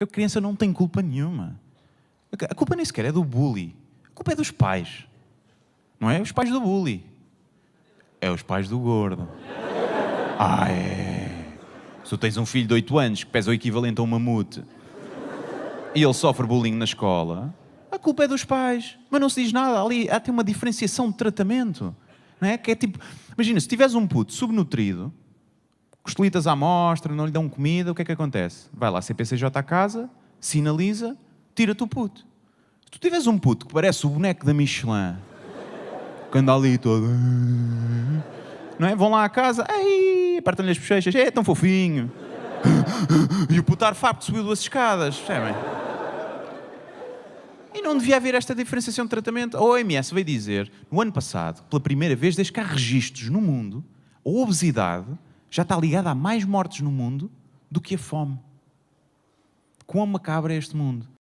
A criança não tem culpa nenhuma. A culpa nem sequer é do bully. A culpa é dos pais. Não é os pais do bully. É os pais do gordo. Ah, é. Se tu tens um filho de 8 anos que pesa o equivalente a um mamute e ele sofre bullying na escola, a culpa é dos pais. Mas não se diz nada. Ali há até uma diferenciação de tratamento. Não é? Que é tipo. Imagina, se tiveres um puto subnutrido, costelitas à amostra, não lhe dão comida, o que é que acontece? Vai lá CPCJ à casa, sinaliza, tira-te o puto. Se tu tiveres um puto que parece o boneco da Michelin, que anda ali todo... Não é? Vão lá à casa, ei, apertam-lhe as bochechas, é tão fofinho. E o puto arfarto subiu duas escadas, percebem? E não devia haver esta diferenciação de tratamento. A OMS veio dizer, no ano passado, pela primeira vez, desde que há registros no mundo, a obesidade já está ligada a mais mortes no mundo do que a fome. Quão macabro é este mundo!